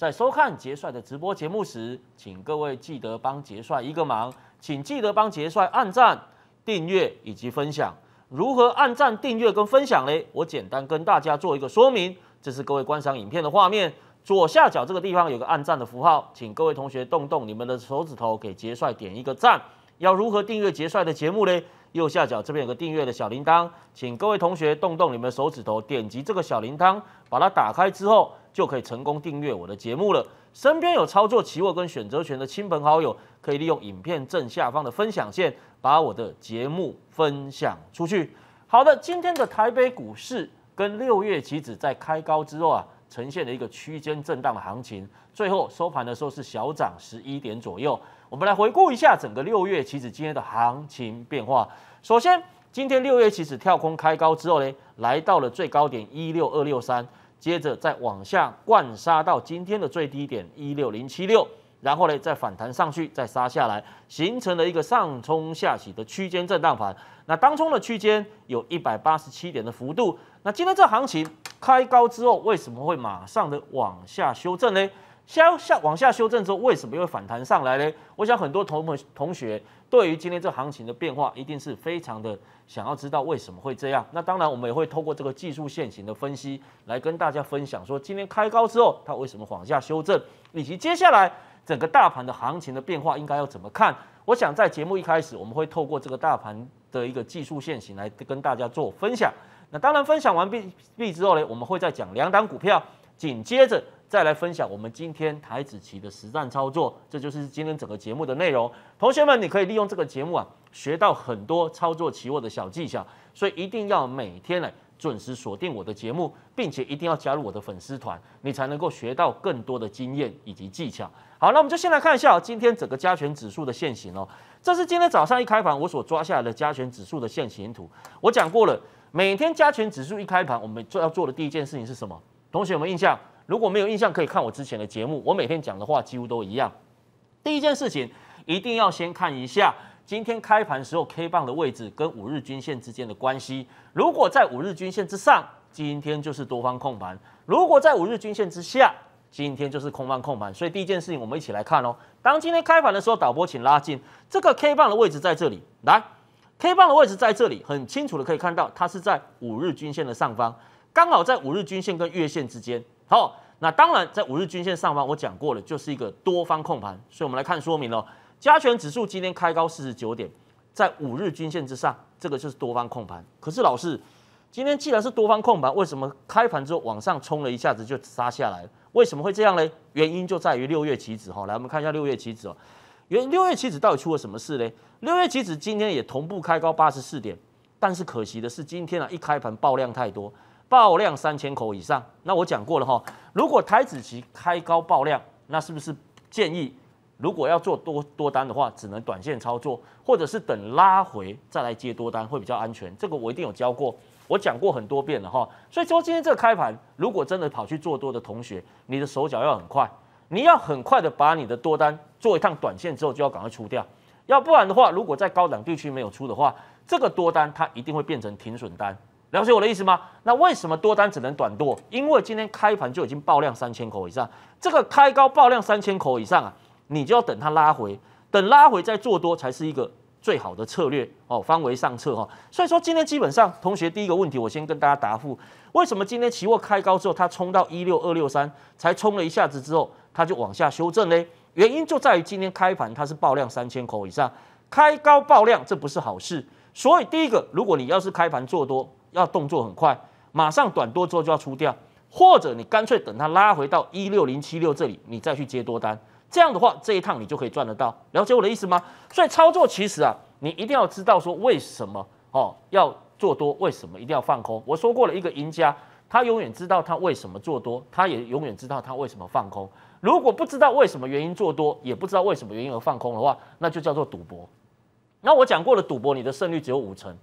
在收看杰帅的直播节目时，请各位记得帮杰帅一个忙，请记得帮杰帅按赞、订阅以及分享。如何按赞、订阅跟分享呢？我简单跟大家做一个说明。这是各位观赏影片的画面，左下角这个地方有个按赞的符号，请各位同学动动你们的手指头，给杰帅点一个赞。要如何订阅杰帅的节目呢？右下角这边有个订阅的小铃铛，请各位同学动动你们手指头，点击这个小铃铛，把它打开之后，就可以成功订阅我的节目了。身边有操作期货跟选择权的亲朋好友，可以利用影片正下方的分享线，把我的节目分享出去。好的，今天的台北股市跟六月期指在开高之后啊，呈现了一个区间震荡的行情，最后收盘的时候是小涨十一点左右。我们来回顾一下整个六月期指今天的行情变化。首先，今天六月期指跳空开高之后呢，来到了最高点一六二六三，接着再往下灌杀到今天的最低点一六零七六，然后呢再反弹上去，再杀下来，形成了一个上冲下洗的区间震荡盘。那当中的区间有一百八十七点的幅度。那今天这行情开高之后，为什么会马上的往下修正呢？下下往下修正之后，为什么又反弹上来呢？我想很多同同学对于今天这行情的变化，一定是非常的想要知道为什么会这样。那当然，我们也会透过这个技术线型的分析，来跟大家分享说，今天开高之后，它为什么往下修正，以及接下来整个大盘的行情的变化应该要怎么看。我想在节目一开始，我们会透过这个大盘的一个技术线型来跟大家做分享。那当然，分享完毕毕之后呢，我们会再讲两档股票，紧接着。再来分享我们今天台子棋的实战操作，这就是今天整个节目的内容。同学们，你可以利用这个节目啊，学到很多操作期货的小技巧，所以一定要每天来准时锁定我的节目，并且一定要加入我的粉丝团，你才能够学到更多的经验以及技巧。好，那我们就先来看一下今天整个加权指数的现形哦。这是今天早上一开盘我所抓下来的加权指数的现形图。我讲过了，每天加权指数一开盘，我们做要做的第一件事情是什么？同学有没有印象？如果没有印象，可以看我之前的节目。我每天讲的话几乎都一样。第一件事情，一定要先看一下今天开盘时候 K 棒的位置跟五日均线之间的关系。如果在五日均线之上，今天就是多方控盘；如果在五日均线之下，今天就是空方控盘。所以第一件事情，我们一起来看哦。当今天开盘的时候，导播请拉近这个 K 棒的位置在这里。来，K 棒的位置在这里，很清楚的可以看到，它是在五日均线的上方，刚好在五日均线跟月线之间。好，那当然在五日均线上方，我讲过了，就是一个多方控盘，所以我们来看说明了。加权指数今天开高四十九点，在五日均线之上，这个就是多方控盘。可是老师，今天既然是多方控盘，为什么开盘之后往上冲了一下子就杀下来为什么会这样呢？原因就在于六月期指哈，来我们看一下六月期指哦，原六月期指到底出了什么事呢？六月期指今天也同步开高八十四点，但是可惜的是今天啊一开盘爆量太多。爆量三千口以上，那我讲过了哈。如果台子期开高爆量，那是不是建议如果要做多多单的话，只能短线操作，或者是等拉回再来接多单会比较安全？这个我一定有教过，我讲过很多遍了哈。所以说今天这个开盘，如果真的跑去做多的同学，你的手脚要很快，你要很快的把你的多单做一趟短线之后，就要赶快出掉，要不然的话，如果在高档地区没有出的话，这个多单它一定会变成停损单。了解我的意思吗？那为什么多单只能短多？因为今天开盘就已经爆量三千口以上，这个开高爆量三千口以上啊，你就要等它拉回，等拉回再做多才是一个最好的策略哦，方为上策哈。所以说今天基本上同学第一个问题，我先跟大家答复，为什么今天期货开高之后，它冲到一六二六三才冲了一下子之后，它就往下修正呢？原因就在于今天开盘它是爆量三千口以上，开高爆量这不是好事，所以第一个，如果你要是开盘做多。要动作很快，马上短多之后就要出掉，或者你干脆等它拉回到一六零七六这里，你再去接多单。这样的话，这一趟你就可以赚得到。了解我的意思吗？所以操作其实啊，你一定要知道说为什么哦要做多，为什么一定要放空。我说过了，一个赢家他永远知道他为什么做多，他也永远知道他为什么放空。如果不知道为什么原因做多，也不知道为什么原因而放空的话，那就叫做赌博。那我讲过了，赌博你的胜率只有五成。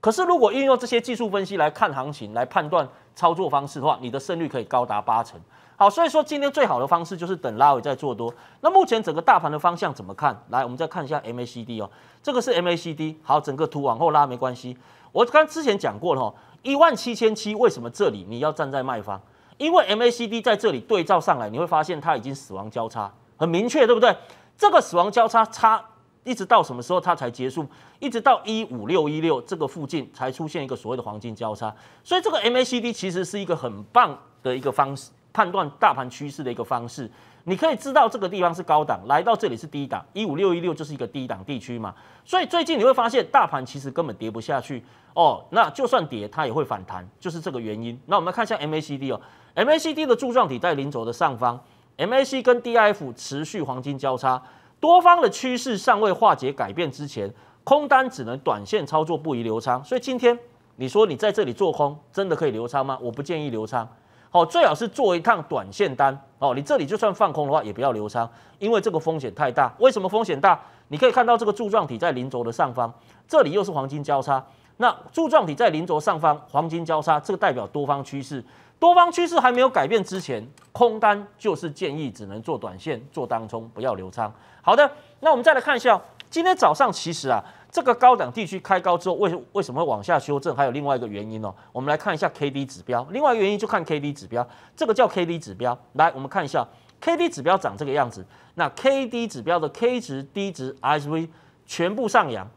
可是，如果运用这些技术分析来看行情，来判断操作方式的话，你的胜率可以高达八成。好，所以说今天最好的方式就是等拉尾再做多。那目前整个大盘的方向怎么看来？我们再看一下 MACD 哦，这个是 MACD。好，整个图往后拉没关系。我刚之前讲过了哦，一万七千七为什么这里你要站在卖方？因为 MACD 在这里对照上来，你会发现它已经死亡交叉，很明确，对不对？这个死亡交叉差。一直到什么时候它才结束？一直到一五六一六这个附近才出现一个所谓的黄金交叉，所以这个 MACD 其实是一个很棒的一个方式，判断大盘趋势的一个方式。你可以知道这个地方是高档，来到这里是低档，一五六一六就是一个低档地区嘛。所以最近你会发现大盘其实根本跌不下去哦，那就算跌它也会反弹，就是这个原因。那我们看一下 MACD 哦，MACD 的柱状体在零轴的上方，MAC 跟 DIF 持续黄金交叉。多方的趋势尚未化解改变之前，空单只能短线操作，不宜留仓。所以今天你说你在这里做空，真的可以留仓吗？我不建议留仓。好，最好是做一趟短线单。哦，你这里就算放空的话，也不要留仓，因为这个风险太大。为什么风险大？你可以看到这个柱状体在零轴的上方，这里又是黄金交叉。那柱状体在零轴上方，黄金交叉，这个代表多方趋势。多方趋势还没有改变之前，空单就是建议只能做短线，做当冲，不要留仓。好的，那我们再来看一下，今天早上其实啊，这个高档地区开高之后，为为什么会往下修正？还有另外一个原因哦。我们来看一下 K D 指标，另外一个原因就看 K D 指标，这个叫 K D 指标。来，我们看一下 K D 指标长这个样子。那 K D 指标的 K 值、低值、R S V 全部上扬。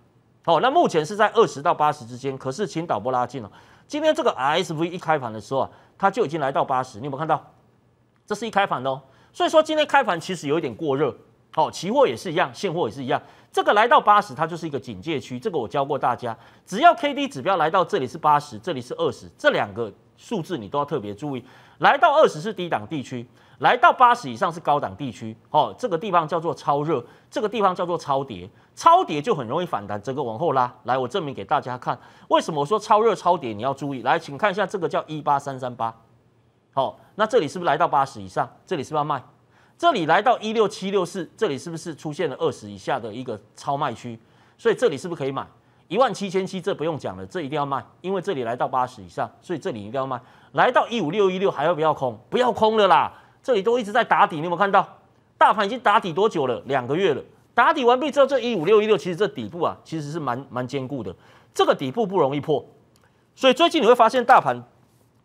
好，那目前是在二十到八十之间，可是请导播拉近了。今天这个 R S V 一开盘的时候啊。它就已经来到八十，你有没有看到？这是一开盘的哦，所以说今天开盘其实有一点过热。好，期货也是一样，现货也是一样，这个来到八十，它就是一个警戒区。这个我教过大家，只要 KD 指标来到这里是八十，这里是二十，这两个。数字你都要特别注意，来到二十是低档地区，来到八十以上是高档地区。哦，这个地方叫做超热，这个地方叫做超跌，超跌就很容易反弹，整个往后拉。来，我证明给大家看，为什么我说超热超跌你要注意？来，请看一下这个叫一八三三八，好，那这里是不是来到八十以上？这里是要卖，这里来到一六七六四，这里是不是出现了二十以下的一个超卖区？所以这里是不是可以买？一万七千七，这不用讲了，这一定要卖，因为这里来到八十以上，所以这里一定要卖。来到一五六一六，还要不要空？不要空了啦，这里都一直在打底，你有没有看到？大盘已经打底多久了？两个月了。打底完毕之后，这一五六一六，其实这底部啊，其实是蛮蛮坚固的，这个底部不容易破。所以最近你会发现，大盘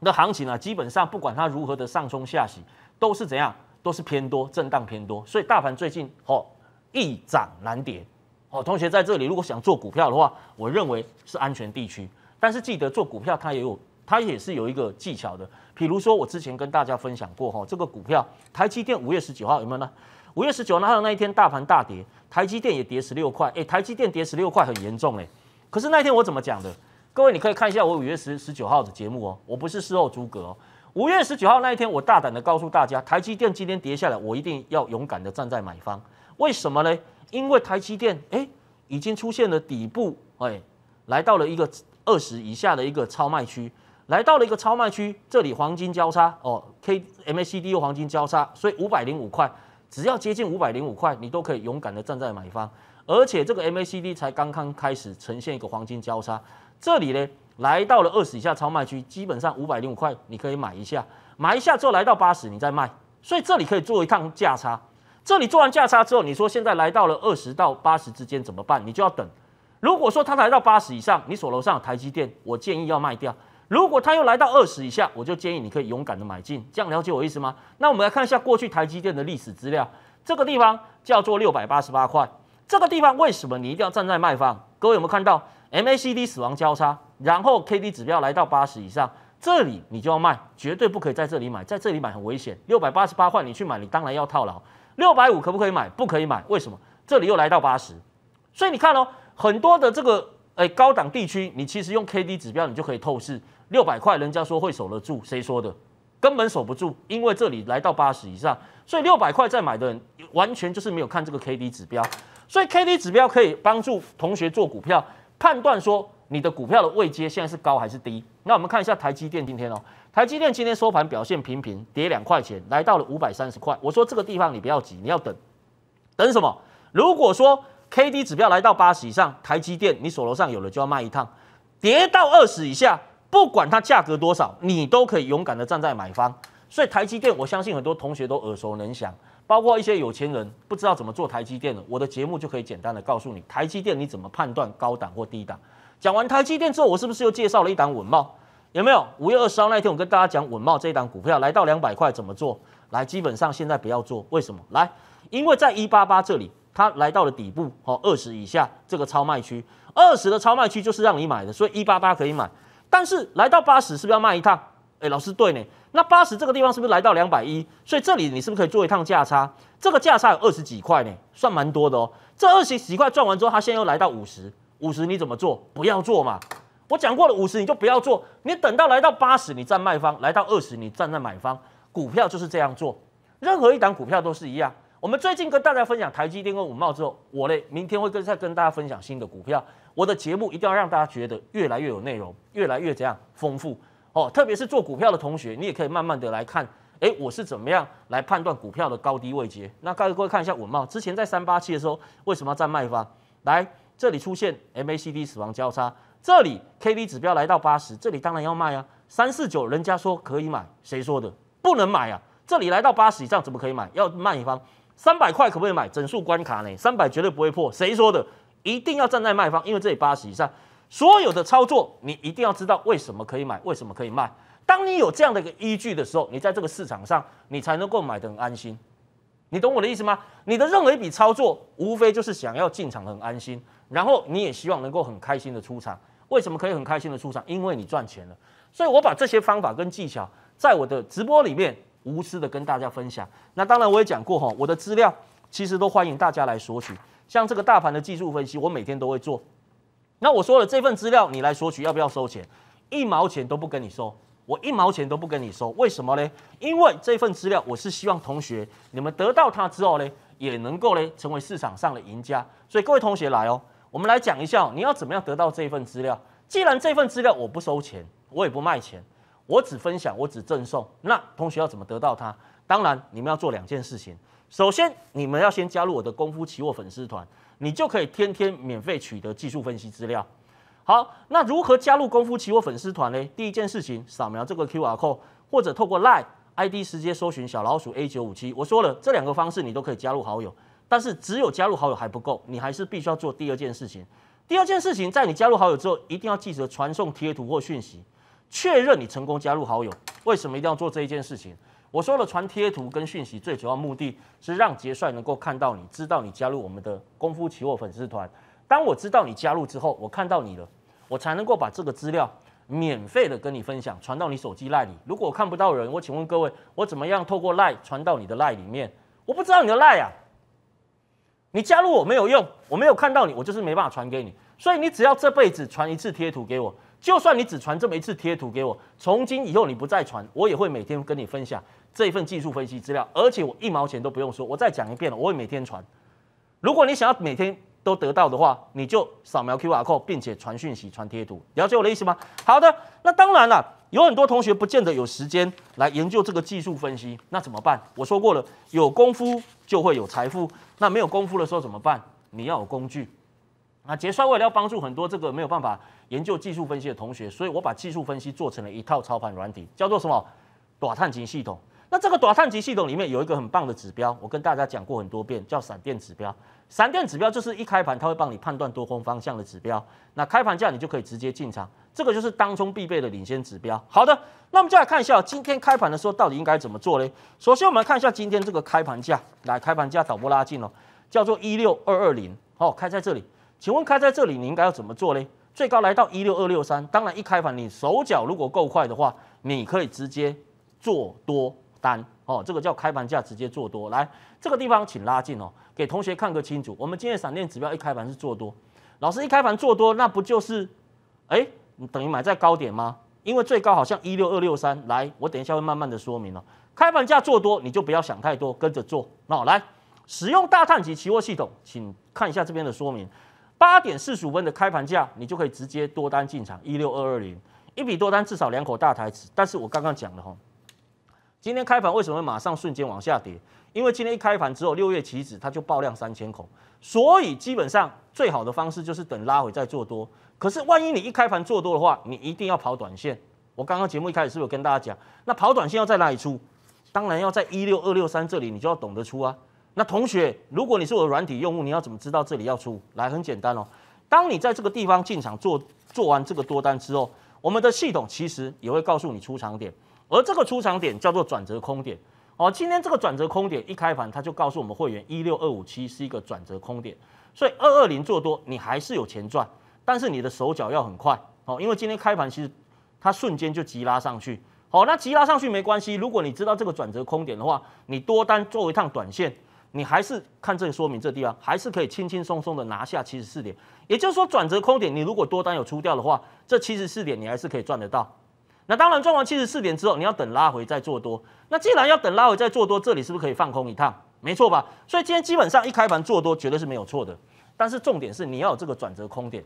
的行情啊，基本上不管它如何的上冲下洗，都是怎样，都是偏多，震荡偏多。所以大盘最近哦，易涨难跌。哦，同学在这里，如果想做股票的话，我认为是安全地区。但是记得做股票，它也有，它也是有一个技巧的。比如说，我之前跟大家分享过哈，这个股票台积电五月十九号有没有呢？五月十九号那一天，大盘大跌，台积电也跌十六块。哎，台积电跌十六块很严重哎。可是那一天我怎么讲的？各位，你可以看一下我五月十十九号的节目哦，我不是事后诸葛哦。五月十九号那一天，我大胆的告诉大家，台积电今天跌下来，我一定要勇敢的站在买方。为什么呢？因为台积电哎，已经出现了底部哎，来到了一个二十以下的一个超卖区，来到了一个超卖区，这里黄金交叉哦，K MACD 又黄金交叉，所以五百零五块只要接近五百零五块，你都可以勇敢的站在买方，而且这个 MACD 才刚刚开始呈现一个黄金交叉，这里呢来到了二十以下超卖区，基本上五百零五块你可以买一下，买一下之后来到八十你再卖，所以这里可以做一趟价差。这里做完价差之后，你说现在来到了二十到八十之间怎么办？你就要等。如果说它来到八十以上，你手楼上有台积电，我建议要卖掉。如果它又来到二十以下，我就建议你可以勇敢的买进。这样了解我意思吗？那我们来看一下过去台积电的历史资料。这个地方叫做六百八十八块。这个地方为什么你一定要站在卖方？各位有没有看到 MACD 死亡交叉，然后 KD 指标来到八十以上，这里你就要卖，绝对不可以在这里买，在这里买很危险。六百八十八块你去买，你当然要套牢。六百五可不可以买？不可以买，为什么？这里又来到八十，所以你看哦，很多的这个诶高档地区，你其实用 K D 指标，你就可以透视六百块，人家说会守得住，谁说的？根本守不住，因为这里来到八十以上，所以六百块再买的人完全就是没有看这个 K D 指标。所以 K D 指标可以帮助同学做股票判断，说你的股票的位阶现在是高还是低。那我们看一下台积电今天哦。台积电今天收盘表现平平，跌两块钱，来到了五百三十块。我说这个地方你不要急，你要等等什么？如果说 K D 指标来到八十以上，台积电你手头上有了就要卖一趟；跌到二十以下，不管它价格多少，你都可以勇敢的站在买方。所以台积电，我相信很多同学都耳熟能详，包括一些有钱人不知道怎么做台积电的，我的节目就可以简单的告诉你台积电你怎么判断高档或低档。讲完台积电之后，我是不是又介绍了一档稳茂？有没有五月二十号那一天，我跟大家讲稳茂这一档股票来到两百块怎么做？来，基本上现在不要做，为什么？来，因为在一八八这里，它来到了底部哦，二十以下这个超卖区，二十的超卖区就是让你买的，所以一八八可以买。但是来到八十，是不是要卖一趟？哎，老师对呢。那八十这个地方是不是来到两百一？所以这里你是不是可以做一趟价差？这个价差有二十几块呢，算蛮多的哦。这二十几块赚完之后，它现在又来到五十，五十你怎么做？不要做嘛。我讲过了五十你就不要做，你等到来到八十你站卖方，来到二十你站在买方，股票就是这样做，任何一档股票都是一样。我们最近跟大家分享台积电跟五茂之后，我嘞明天会再跟大家分享新的股票。我的节目一定要让大家觉得越来越有内容，越来越怎样丰富哦。特别是做股票的同学，你也可以慢慢的来看，哎，我是怎么样来判断股票的高低位阶？那各位看一下五茂之前在三八七的时候为什么站卖方？来这里出现 MACD 死亡交叉。这里 K D 指标来到八十，这里当然要卖啊。三四九，人家说可以买，谁说的？不能买啊！这里来到八十以上，怎么可以买？要卖一方。三百块可不可以买？整数关卡呢？三百绝对不会破，谁说的？一定要站在卖方，因为这里八十以上，所有的操作你一定要知道为什么可以买，为什么可以卖。当你有这样的一个依据的时候，你在这个市场上你才能够买的很安心。你懂我的意思吗？你的任何一笔操作，无非就是想要进场很安心，然后你也希望能够很开心的出场。为什么可以很开心的出场？因为你赚钱了，所以我把这些方法跟技巧在我的直播里面无私的跟大家分享。那当然我也讲过哈，我的资料其实都欢迎大家来索取。像这个大盘的技术分析，我每天都会做。那我说了，这份资料你来索取要不要收钱？一毛钱都不跟你收，我一毛钱都不跟你收。为什么呢？因为这份资料我是希望同学你们得到它之后呢，也能够呢成为市场上的赢家。所以各位同学来哦。我们来讲一下，你要怎么样得到这份资料？既然这份资料我不收钱，我也不卖钱，我只分享，我只赠送，那同学要怎么得到它？当然，你们要做两件事情。首先，你们要先加入我的功夫期货粉丝团，你就可以天天免费取得技术分析资料。好，那如何加入功夫期货粉丝团呢？第一件事情，扫描这个 Q R code，或者透过 Line ID 直接搜寻小老鼠 A 九五七。我说了，这两个方式你都可以加入好友。但是只有加入好友还不够，你还是必须要做第二件事情。第二件事情，在你加入好友之后，一定要记得传送贴图或讯息，确认你成功加入好友。为什么一定要做这一件事情？我说的传贴图跟讯息，最主要目的是让杰帅能够看到你，知道你加入我们的功夫企划粉丝团。当我知道你加入之后，我看到你了，我才能够把这个资料免费的跟你分享，传到你手机赖里。如果看不到人，我请问各位，我怎么样透过赖传到你的赖里面？我不知道你的赖啊。你加入我没有用，我没有看到你，我就是没办法传给你。所以你只要这辈子传一次贴图给我，就算你只传这么一次贴图给我，从今以后你不再传，我也会每天跟你分享这一份技术分析资料，而且我一毛钱都不用说。我再讲一遍了，我会每天传。如果你想要每天都得到的话，你就扫描 Q R code，并且传讯息、传贴图，了解我的意思吗？好的，那当然了。有很多同学不见得有时间来研究这个技术分析，那怎么办？我说过了，有功夫就会有财富。那没有功夫的时候怎么办？你要有工具。啊，杰帅，为了要帮助很多这个没有办法研究技术分析的同学，所以我把技术分析做成了一套操盘软体，叫做什么？短探级系统。那这个短探级系统里面有一个很棒的指标，我跟大家讲过很多遍，叫闪电指标。闪电指标就是一开盘，它会帮你判断多空方向的指标，那开盘价你就可以直接进场。这个就是当中必备的领先指标。好的，那我们就来看一下今天开盘的时候到底应该怎么做嘞。首先，我们来看一下今天这个开盘价，来，开盘价导播拉近了，叫做一六二二零，好，开在这里。请问开在这里，你应该要怎么做嘞？最高来到一六二六三，当然一开盘你手脚如果够快的话，你可以直接做多单，哦，这个叫开盘价直接做多。来，这个地方请拉近哦，给同学看个清楚。我们今天闪电指标一开盘是做多，老师一开盘做多，那不就是，哎。等于买在高点吗？因为最高好像一六二六三，来，我等一下会慢慢的说明了。开盘价做多，你就不要想太多，跟着做。那来使用大探级期货系统，请看一下这边的说明。八点四十五分的开盘价，你就可以直接多单进场一六二二零，一笔多单至少两口大台词。但是我刚刚讲了哈，今天开盘为什么马上瞬间往下跌？因为今天一开盘只有六月起止它就爆量三千口，所以基本上最好的方式就是等拉回再做多。可是万一你一开盘做多的话，你一定要跑短线。我刚刚节目一开始是不是有跟大家讲，那跑短线要在哪里出？当然要在一六二六三这里，你就要懂得出啊。那同学，如果你是我的软体用户，你要怎么知道这里要出来？很简单哦，当你在这个地方进场做做完这个多单之后，我们的系统其实也会告诉你出场点，而这个出场点叫做转折空点。哦，今天这个转折空点一开盘，它就告诉我们会员一六二五七是一个转折空点，所以二二零做多你还是有钱赚，但是你的手脚要很快哦，因为今天开盘其实它瞬间就急拉上去。好，那急拉上去没关系，如果你知道这个转折空点的话，你多单做一趟短线，你还是看这个说明这地方还是可以轻轻松松的拿下七十四点。也就是说，转折空点你如果多单有出掉的话，这七十四点你还是可以赚得到。那当然，赚完七十四点之后，你要等拉回再做多。那既然要等拉回再做多，这里是不是可以放空一趟？没错吧？所以今天基本上一开盘做多绝对是没有错的。但是重点是你要有这个转折空点，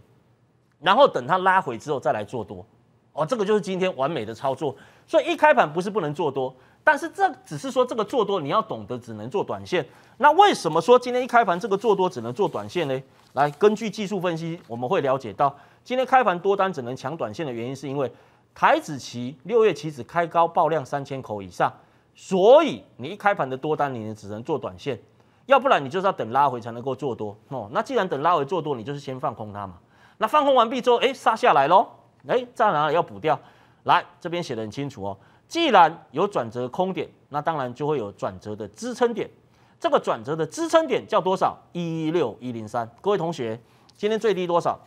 然后等它拉回之后再来做多。哦，这个就是今天完美的操作。所以一开盘不是不能做多，但是这只是说这个做多你要懂得只能做短线。那为什么说今天一开盘这个做多只能做短线呢？来，根据技术分析，我们会了解到今天开盘多单只能抢短线的原因，是因为。台子期六月期子开高爆量三千口以上，所以你一开盘的多单，你只能做短线，要不然你就是要等拉回才能够做多哦。那既然等拉回做多，你就是先放空它嘛。那放空完毕之后，哎，杀下来喽，哎，在哪里要补掉？来，这边写的很清楚哦。既然有转折空点，那当然就会有转折的支撑点。这个转折的支撑点叫多少？一六一零三。各位同学，今天最低多少？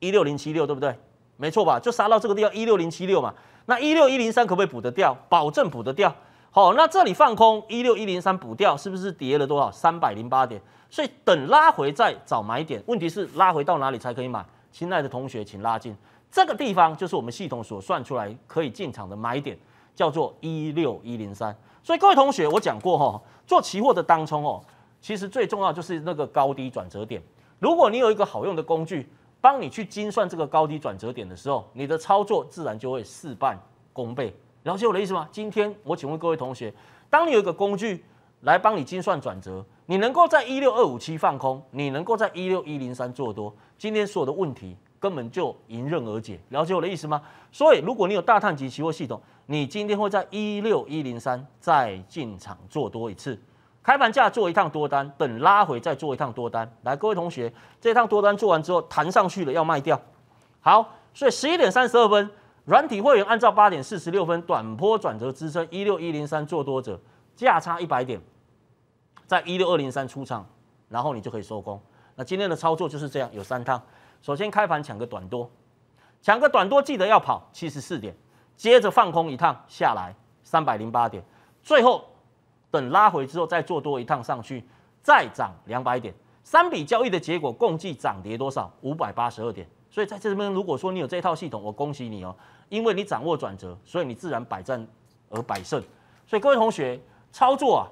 一六零七六，对不对？没错吧？就杀到这个地方一六零七六嘛，那一六一零三可不可以补得掉？保证补得掉。好，那这里放空一六一零三补掉，是不是跌了多少？三百零八点。所以等拉回再找买点。问题是拉回到哪里才可以买？亲爱的同学，请拉近这个地方，就是我们系统所算出来可以进场的买点，叫做一六一零三。所以各位同学，我讲过哈，做期货的当冲哦，其实最重要就是那个高低转折点。如果你有一个好用的工具。帮你去精算这个高低转折点的时候，你的操作自然就会事半功倍。了解我的意思吗？今天我请问各位同学，当你有一个工具来帮你精算转折，你能够在一六二五七放空，你能够在一六一零三做多，今天所有的问题根本就迎刃而解。了解我的意思吗？所以，如果你有大碳级期货系统，你今天会在一六一零三再进场做多一次。开盘价做一趟多单，等拉回再做一趟多单。来，各位同学，这趟多单做完之后弹上去了要卖掉。好，所以十一点三十二分，软体会员按照八点四十六分短波转折支撑一六一零三做多者价差一百点，在一六二零三出场，然后你就可以收工。那今天的操作就是这样，有三趟。首先开盘抢个短多，抢个短多记得要跑七十四点，接着放空一趟下来三百零八点，最后。等拉回之后再做多一趟上去，再涨两百点，三笔交易的结果共计涨跌多少？五百八十二点。所以在这边，如果说你有这套系统，我恭喜你哦，因为你掌握转折，所以你自然百战而百胜。所以各位同学，操作啊，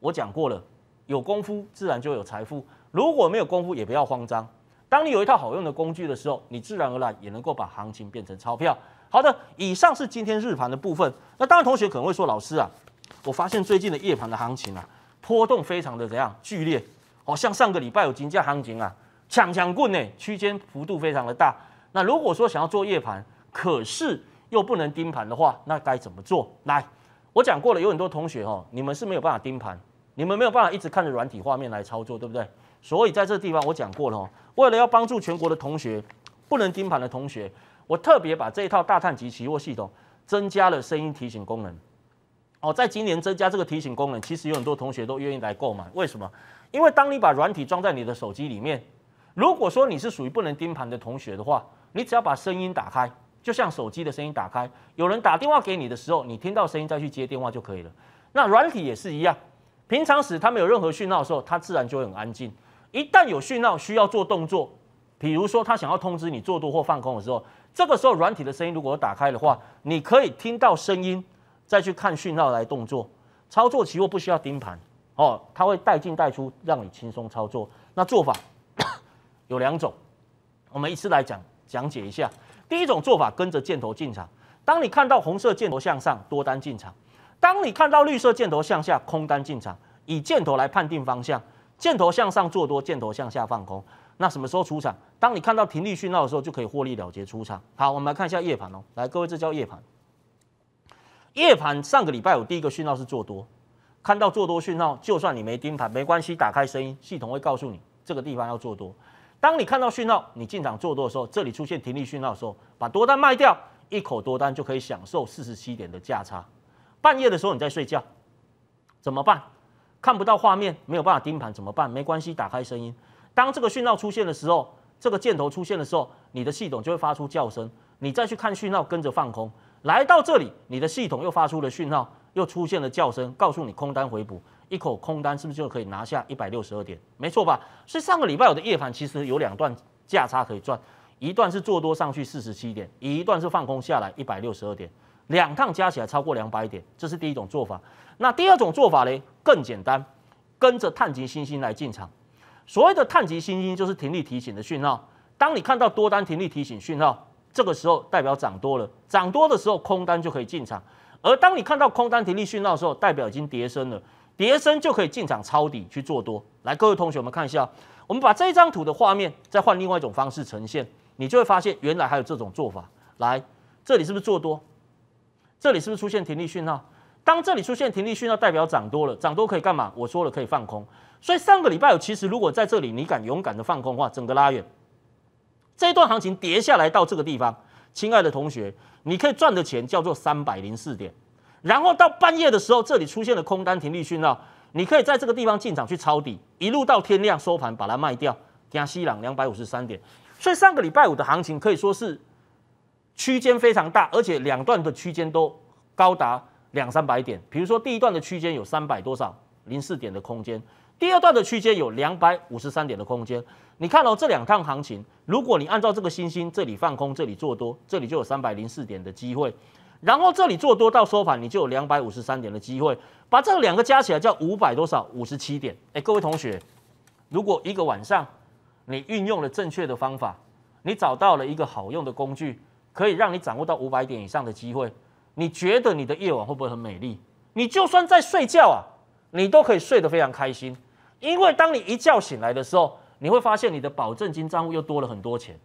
我讲过了，有功夫自然就有财富，如果没有功夫也不要慌张。当你有一套好用的工具的时候，你自然而然也能够把行情变成钞票。好的，以上是今天日盘的部分。那当然，同学可能会说，老师啊。我发现最近的夜盘的行情啊，波动非常的怎样剧烈，哦像上个礼拜有金价行情啊，抢抢棍呢，区间幅度非常的大。那如果说想要做夜盘，可是又不能盯盘的话，那该怎么做？来，我讲过了，有很多同学哦，你们是没有办法盯盘，你们没有办法一直看着软体画面来操作，对不对？所以在这地方我讲过了，哦，为了要帮助全国的同学，不能盯盘的同学，我特别把这一套大碳及期货系统增加了声音提醒功能。哦，在今年增加这个提醒功能，其实有很多同学都愿意来购买。为什么？因为当你把软体装在你的手机里面，如果说你是属于不能盯盘的同学的话，你只要把声音打开，就像手机的声音打开，有人打电话给你的时候，你听到声音再去接电话就可以了。那软体也是一样，平常时它没有任何讯号的时候，它自然就会很安静。一旦有讯号需要做动作，比如说他想要通知你做多或放空的时候，这个时候软体的声音如果打开的话，你可以听到声音。再去看讯号来动作，操作期货不需要盯盘哦，它会带进带出，让你轻松操作。那做法 有两种，我们依次来讲讲解一下。第一种做法，跟着箭头进场。当你看到红色箭头向上，多单进场；当你看到绿色箭头向下，空单进场。以箭头来判定方向，箭头向上做多，箭头向下放空。那什么时候出场？当你看到停率讯号的时候，就可以获利了结出场。好，我们来看一下夜盘哦，来各位，这叫夜盘。夜盘上个礼拜我第一个讯号是做多，看到做多讯号，就算你没盯盘没关系，打开声音，系统会告诉你这个地方要做多。当你看到讯号，你进场做多的时候，这里出现停利讯号的时候，把多单卖掉，一口多单就可以享受四十七点的价差。半夜的时候你在睡觉怎么办？看不到画面没有办法盯盘怎么办？没关系，打开声音，当这个讯号出现的时候，这个箭头出现的时候，你的系统就会发出叫声，你再去看讯号，跟着放空。来到这里，你的系统又发出了讯号，又出现了叫声，告诉你空单回补，一口空单是不是就可以拿下一百六十二点？没错吧？是上个礼拜我的夜盘其实有两段价差可以赚，一段是做多上去四十七点，一段是放空下来一百六十二点，两趟加起来超过两百点，这是第一种做法。那第二种做法呢更简单，跟着探极星星来进场。所谓的探极星星就是听力提醒的讯号，当你看到多单听力提醒讯号。这个时候代表涨多了，涨多的时候空单就可以进场，而当你看到空单停力讯号的时候，代表已经跌升了，跌升就可以进场抄底去做多。来，各位同学我们看一下，我们把这一张图的画面再换另外一种方式呈现，你就会发现原来还有这种做法。来，这里是不是做多？这里是不是出现停力讯号？当这里出现停力讯号，代表涨多了，涨多可以干嘛？我说了，可以放空。所以上个礼拜其实如果在这里你敢勇敢的放空的话，整个拉远。这段行情跌下来到这个地方，亲爱的同学，你可以赚的钱叫做三百零四点。然后到半夜的时候，这里出现了空单停利讯号，你可以在这个地方进场去抄底，一路到天亮收盘把它卖掉，加西朗两百五十三点。所以上个礼拜五的行情可以说是区间非常大，而且两段的区间都高达两三百点。比如说第一段的区间有三百多少零四点的空间。第二段的区间有两百五十三点的空间，你看到这两趟行情，如果你按照这个星星，这里放空，这里做多，这里就有三百零四点的机会，然后这里做多到收盘，你就有两百五十三点的机会，把这两个加起来叫五百多少？五十七点。哎，各位同学，如果一个晚上你运用了正确的方法，你找到了一个好用的工具，可以让你掌握到五百点以上的机会，你觉得你的夜晚会不会很美丽？你就算在睡觉啊，你都可以睡得非常开心。因为当你一觉醒来的时候，你会发现你的保证金账户又多了很多钱。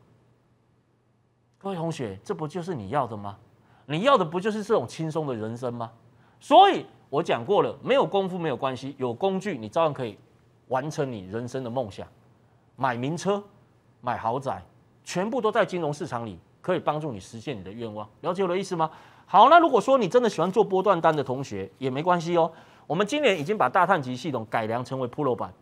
各位同学，这不就是你要的吗？你要的不就是这种轻松的人生吗？所以，我讲过了，没有功夫没有关系，有工具你照样可以完成你人生的梦想，买名车、买豪宅，全部都在金融市场里，可以帮助你实现你的愿望。了解我的意思吗？好，那如果说你真的喜欢做波段单的同学，也没关系哦。我们今年已经把大碳级系统改良成为 Pro 版，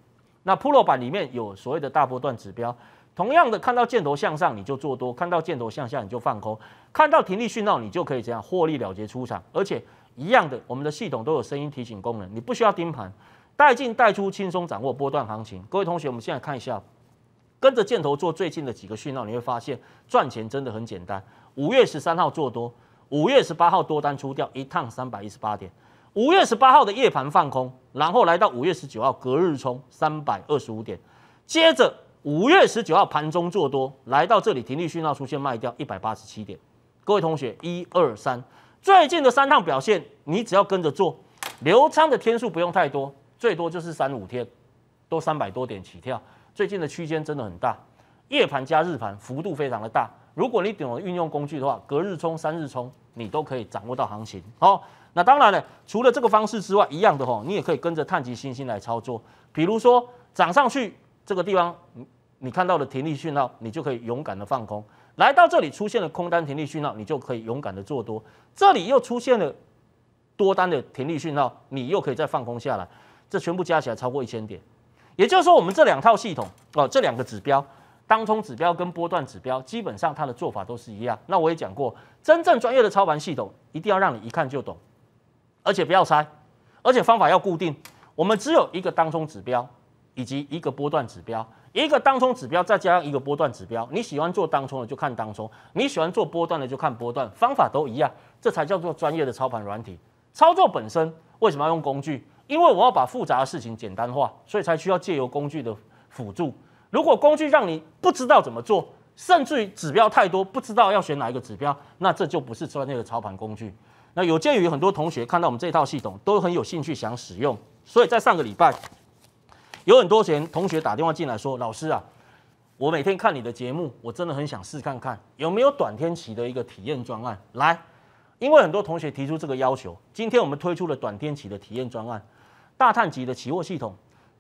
那 Pro 版里面有所谓的大波段指标，同样的看到箭头向上你就做多，看到箭头向下你就放空，看到停利讯号你就可以这样获利了结出场，而且一样的，我们的系统都有声音提醒功能，你不需要盯盘，带进带出轻松掌握波段行情。各位同学，我们现在看一下，跟着箭头做最近的几个讯号，你会发现赚钱真的很简单。五月十三号做多，五月十八号多单出掉，一趟三百一十八点。五月十八号的夜盘放空，然后来到五月十九号隔日冲三百二十五点，接着五月十九号盘中做多，来到这里停利讯号出现卖掉一百八十七点。各位同学，一二三，最近的三趟表现，你只要跟着做，流仓的天数不用太多，最多就是三五天，都三百多点起跳。最近的区间真的很大，夜盘加日盘幅度非常的大。如果你懂运用工具的话，隔日冲、三日冲，你都可以掌握到行情。好，那当然了，除了这个方式之外，一样的哈，你也可以跟着探级星星来操作。比如说涨上去这个地方，你看到的停力讯号，你就可以勇敢的放空；来到这里出现了空单停力讯号，你就可以勇敢的做多。这里又出现了多单的停力讯号，你又可以再放空下来。这全部加起来超过一千点，也就是说，我们这两套系统哦，这两个指标。当冲指标跟波段指标，基本上它的做法都是一样。那我也讲过，真正专业的操盘系统一定要让你一看就懂，而且不要猜，而且方法要固定。我们只有一个当冲指标，以及一个波段指标，一个当冲指标再加上一个波段指标。你喜欢做当冲的就看当冲，你喜欢做波段的就看波段，方法都一样，这才叫做专业的操盘软体。操作本身为什么要用工具？因为我要把复杂的事情简单化，所以才需要借由工具的辅助。如果工具让你不知道怎么做，甚至于指标太多，不知道要选哪一个指标，那这就不是专业的操盘工具。那有鉴于很多同学看到我们这套系统都很有兴趣想使用，所以在上个礼拜，有很多学同学打电话进来说：“老师啊，我每天看你的节目，我真的很想试看看有没有短天期的一个体验专案来。”因为很多同学提出这个要求，今天我们推出了短天期的体验专案，大探级的期货系统，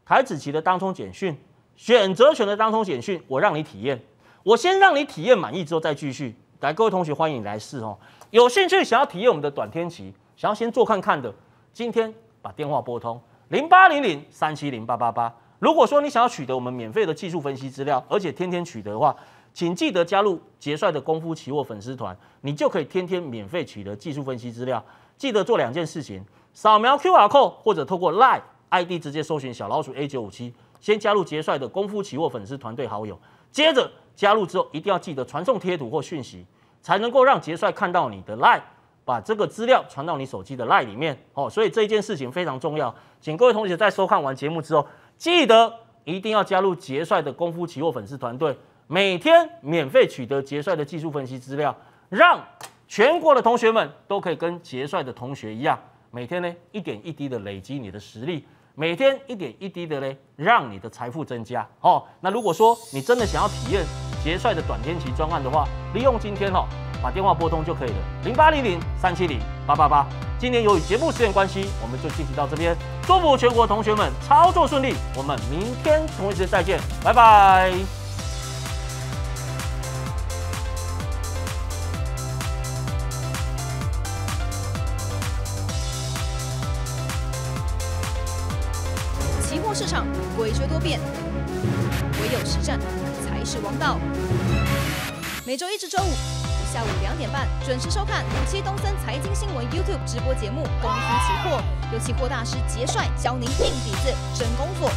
台子级的当冲简讯。选择权的当通简讯，我让你体验，我先让你体验满意之后再继续。来，各位同学欢迎来试哦。有兴趣想要体验我们的短天期，想要先做看看的，今天把电话拨通零八零零三七零八八八。如果说你想要取得我们免费的技术分析资料，而且天天取得的话，请记得加入杰帅的功夫期货粉丝团，你就可以天天免费取得技术分析资料。记得做两件事情：扫描 Q R code 或者透过 Line ID 直接搜寻小老鼠 A 九五七。先加入杰帅的功夫期货粉丝团队好友，接着加入之后，一定要记得传送贴图或讯息，才能够让杰帅看到你的 line，把这个资料传到你手机的 line 里面。哦，所以这一件事情非常重要，请各位同学在收看完节目之后，记得一定要加入杰帅的功夫期货粉丝团队，每天免费取得杰帅的技术分析资料，让全国的同学们都可以跟杰帅的同学一样，每天呢一点一滴的累积你的实力。每天一点一滴的嘞，让你的财富增加。哦，那如果说你真的想要体验杰帅的短天期专案的话，利用今天哈把电话拨通就可以了，零八零零三七零八八八。今天由于节目时间关系，我们就进行到这边。祝福全国同学们操作顺利，我们明天同一间再见，拜拜。诡谲多变，唯有实战才是王道。每周一至周五下午两点半准时收看《七东森财经新闻》YouTube 直播节目《公司期货》，由期货大师杰帅教您硬底子真功夫。